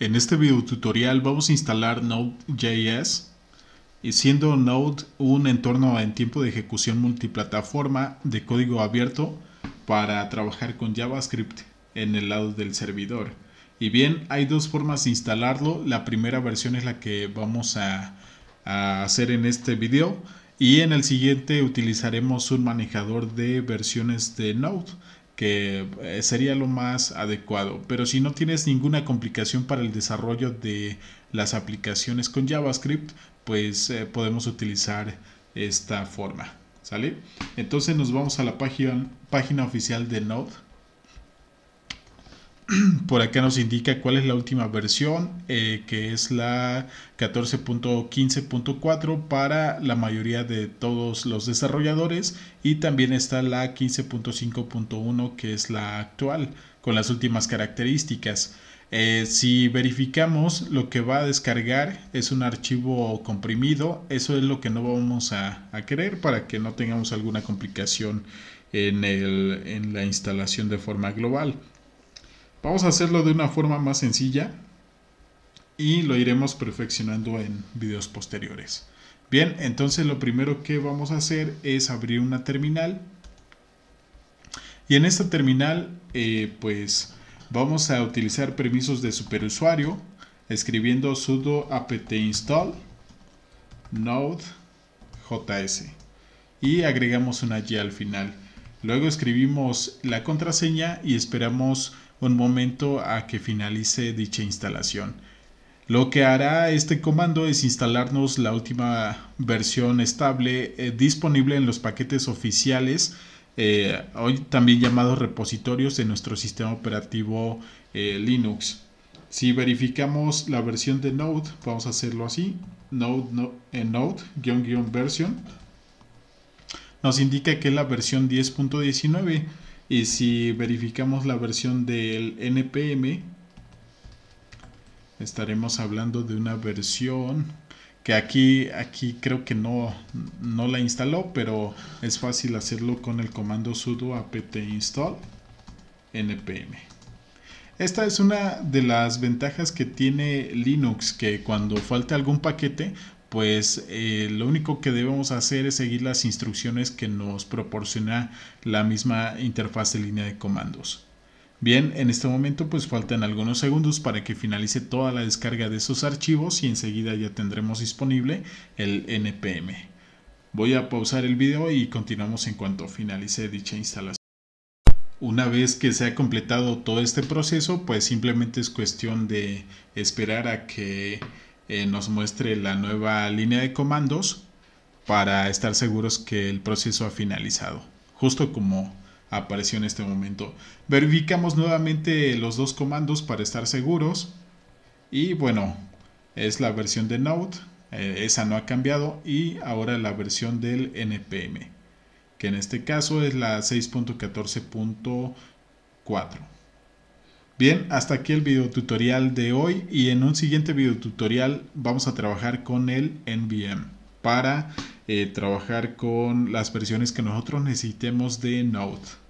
En este video tutorial vamos a instalar Node.js y siendo Node un entorno en tiempo de ejecución multiplataforma de código abierto para trabajar con JavaScript en el lado del servidor. Y bien, hay dos formas de instalarlo. La primera versión es la que vamos a, a hacer en este video y en el siguiente utilizaremos un manejador de versiones de Node que eh, sería lo más adecuado. Pero si no tienes ninguna complicación para el desarrollo de las aplicaciones con JavaScript, pues eh, podemos utilizar esta forma. ¿Sale? Entonces nos vamos a la página, página oficial de Node. por acá nos indica cuál es la última versión, eh, que es la 14.15.4 para la mayoría de todos los desarrolladores y también está la 15.5.1 que es la actual con las últimas características. Eh, si verificamos lo que va a descargar es un archivo comprimido, eso es lo que no vamos a, querer para que no tengamos alguna complicación en la instalación de forma global. Vamos a hacerlo de una forma más sencilla y lo iremos perfeccionando en videos posteriores. Bien, entonces lo primero que vamos a hacer es abrir una terminal. Y en esta terminal, eh, pues vamos a utilizar permisos de superusuario escribiendo sudo apt install node js y agregamos una y al final. Luego escribimos la contraseña y esperamos un momento a que finalice dicha instalación. Lo que hará este comando es instalarnos la última versión estable eh, disponible en los paquetes oficiales, eh, hoy también llamados repositorios de nuestro sistema operativo eh, Linux. Si verificamos la versión de Node, vamos a hacerlo así, node, node version, nos indica que es la versión 10.19. Y si verificamos la versión del NPM, estaremos hablando de una versión que aquí, aquí creo que no, no la instaló, pero es fácil hacerlo con el comando sudo apt install npm. Esta es una de las ventajas que tiene Linux, que cuando falta algún paquete, pues eh, lo único que debemos hacer es seguir las instrucciones que nos proporciona la misma interfaz de línea de comandos. Bien, en este momento pues faltan algunos segundos para que finalice toda la descarga de esos archivos y enseguida ya tendremos disponible el NPM. Voy a pausar el video y continuamos en cuanto finalice dicha instalación. Una vez que se ha completado todo este proceso, pues simplemente es cuestión de esperar a que eh, nos muestre la nueva línea de comandos para estar seguros que el proceso ha finalizado, justo como apareció en este momento. Verificamos nuevamente los dos comandos para estar seguros y bueno, es la versión de Node, eh, esa no ha cambiado y ahora la versión del NPM, que en este caso es la 6.14.4. Bien, hasta aquí el video tutorial de hoy y en un siguiente video tutorial vamos a trabajar con el NVM para eh, trabajar con las versiones que nosotros necesitemos de Node.